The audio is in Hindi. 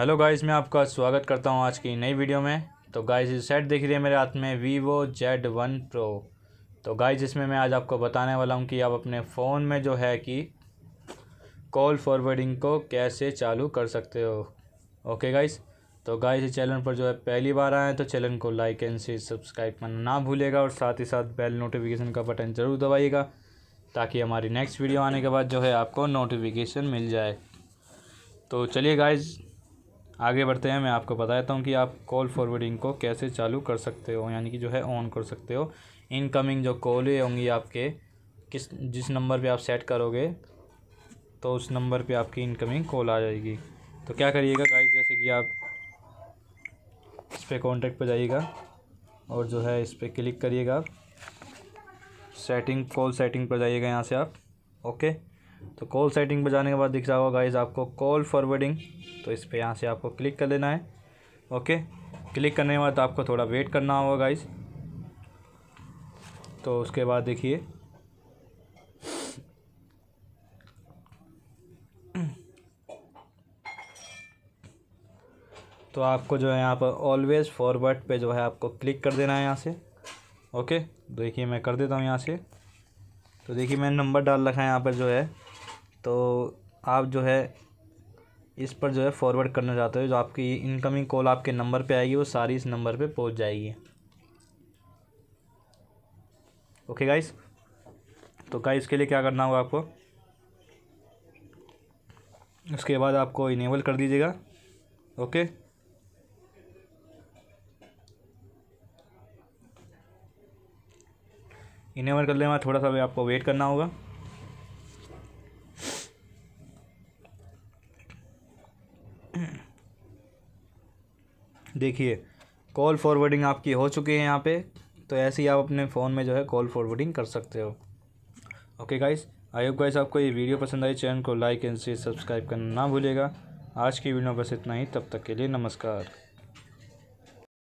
हेलो गाइस मैं आपका स्वागत करता हूं आज की नई वीडियो में तो गाइस इस सेट देख रही है मेरे हाथ में वीवो जेड वन प्रो तो गाइस इसमें मैं आज आपको बताने वाला हूं कि आप अपने फ़ोन में जो है कि कॉल फॉरवर्डिंग को कैसे चालू कर सकते हो ओके गाइस तो गाइस इस चैनल पर जो है पहली बार आए तो चैनल को लाइक एंड शेयर सब्सक्राइब करना ना भूलेगा और साथ ही साथ बेल नोटिफिकेशन का बटन ज़रूर दबाइएगा ताकि हमारी नेक्स्ट वीडियो आने के बाद जो है आपको नोटिफिकेशन मिल जाए तो चलिए गाइज़ आगे बढ़ते हैं मैं आपको बताता हूँ कि आप कॉल फॉरवर्डिंग को कैसे चालू कर सकते हो यानी कि जो है ऑन कर सकते हो इनकमिंग जो कॉलें होंगी आपके किस जिस नंबर पे आप सेट करोगे तो उस नंबर पे आपकी इनकमिंग कॉल आ जाएगी तो क्या करिएगा गाइस जैसे कि आप इस पर कॉन्टेक्ट पर जाइएगा और जो है इस पर क्लिक करिएगा सेटिंग कॉल सेटिंग पर जाइएगा यहाँ से आप ओके तो कॉल सेटिंग पर जाने के बाद दिख रहा होगा गाइज आपको कॉल फॉरवर्डिंग तो इस पर यहाँ से आपको क्लिक कर लेना है ओके क्लिक करने के बाद आपको थोड़ा वेट करना होगा गाइज तो उसके बाद देखिए तो आपको जो है यहाँ पर ऑलवेज़ फॉरवर्ड पे जो है आपको क्लिक कर देना है यहाँ से ओके देखिए मैं कर देता हूँ यहाँ से तो देखिए मैंने नंबर डाल रखा है यहाँ पर जो है तो आप जो है इस पर जो है फॉरवर्ड करना चाहते हो जो आपकी इनकमिंग कॉल आपके नंबर पे आएगी वो सारी इस नंबर पे पहुंच जाएगी ओके गाइस तो गाइस के लिए क्या करना होगा आपको उसके बाद आपको इनेबल कर दीजिएगा ओके इनेबल कर लेना थोड़ा सा भी आपको वेट करना होगा देखिए कॉल फॉरवर्डिंग आपकी हो चुकी है यहाँ पे तो ऐसे ही आप अपने फ़ोन में जो है कॉल फॉरवर्डिंग कर सकते हो okay guys I hope guys आपको ये वीडियो पसंद आई चैनल को लाइक एंड शेयर सब्सक्राइब करना ना भूलेगा आज की वीडियो बस इतना ही तब तक के लिए नमस्कार